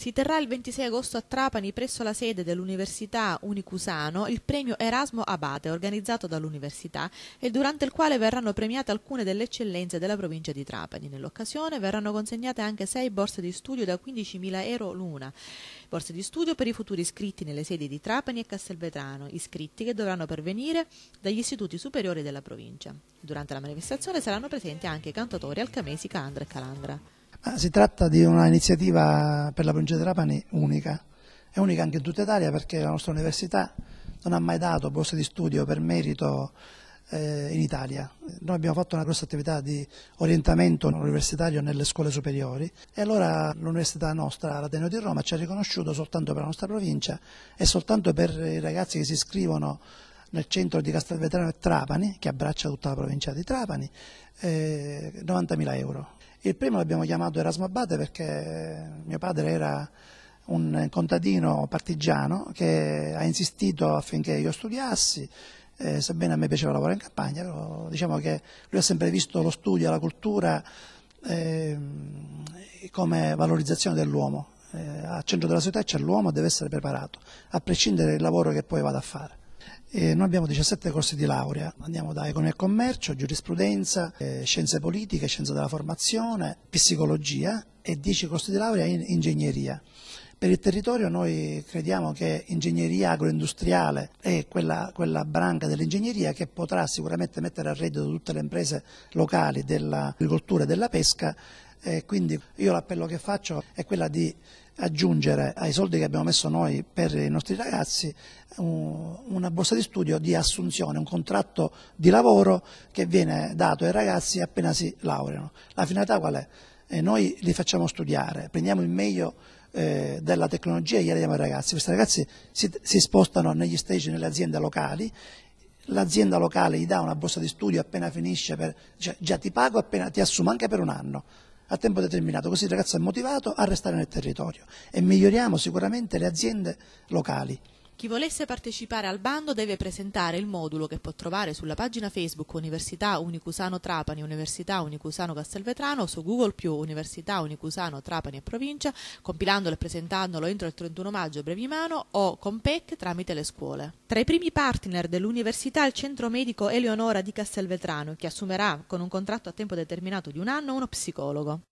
Si terrà il 26 agosto a Trapani presso la sede dell'Università Unicusano il premio Erasmo Abate organizzato dall'Università e durante il quale verranno premiate alcune delle eccellenze della provincia di Trapani. Nell'occasione verranno consegnate anche sei borse di studio da 15.000 euro l'una, borse di studio per i futuri iscritti nelle sedi di Trapani e Castelvetrano, iscritti che dovranno pervenire dagli istituti superiori della provincia. Durante la manifestazione saranno presenti anche i cantatori alcamesi Caandra e Calandra. Ma si tratta di un'iniziativa per la provincia di Trapani unica, è unica anche in tutta Italia perché la nostra università non ha mai dato borse di studio per merito eh, in Italia. Noi abbiamo fatto una grossa attività di orientamento universitario nelle scuole superiori e allora l'università nostra, l'Ateneo di Roma, ci ha riconosciuto soltanto per la nostra provincia e soltanto per i ragazzi che si iscrivono nel centro di Castelvetrano e Trapani, che abbraccia tutta la provincia di Trapani, eh, 90.000 euro. Il primo l'abbiamo chiamato Erasmo Abate perché mio padre era un contadino partigiano che ha insistito affinché io studiassi, eh, sebbene a me piaceva lavorare in campagna, però diciamo che lui ha sempre visto lo studio, la cultura eh, come valorizzazione dell'uomo. Eh, al centro della società c'è l'uomo, deve essere preparato, a prescindere dal lavoro che poi vada a fare. Eh, noi abbiamo 17 corsi di laurea, andiamo da economia e commercio, giurisprudenza, eh, scienze politiche, scienze della formazione, psicologia e 10 corsi di laurea in ingegneria. Per il territorio noi crediamo che ingegneria agroindustriale è quella, quella branca dell'ingegneria che potrà sicuramente mettere a reddito tutte le imprese locali dell'agricoltura e della pesca e quindi io l'appello che faccio è quella di aggiungere ai soldi che abbiamo messo noi per i nostri ragazzi una borsa di studio di assunzione, un contratto di lavoro che viene dato ai ragazzi appena si laureano. La finalità qual è? E noi li facciamo studiare, prendiamo il meglio eh, della tecnologia e gliela diamo ai ragazzi. Questi ragazzi si, si spostano negli stage, nelle aziende locali, l'azienda locale gli dà una borsa di studio appena finisce, per, cioè, già ti pago appena ti assumo anche per un anno a tempo determinato, così il ragazzo è motivato a restare nel territorio e miglioriamo sicuramente le aziende locali. Chi volesse partecipare al bando deve presentare il modulo che può trovare sulla pagina Facebook Università Unicusano Trapani, Università Unicusano Castelvetrano o su Google più Università Unicusano Trapani e Provincia, compilandolo e presentandolo entro il 31 maggio a Brevimano o con PEC tramite le scuole. Tra i primi partner dell'Università il Centro Medico Eleonora di Castelvetrano, che assumerà con un contratto a tempo determinato di un anno uno psicologo.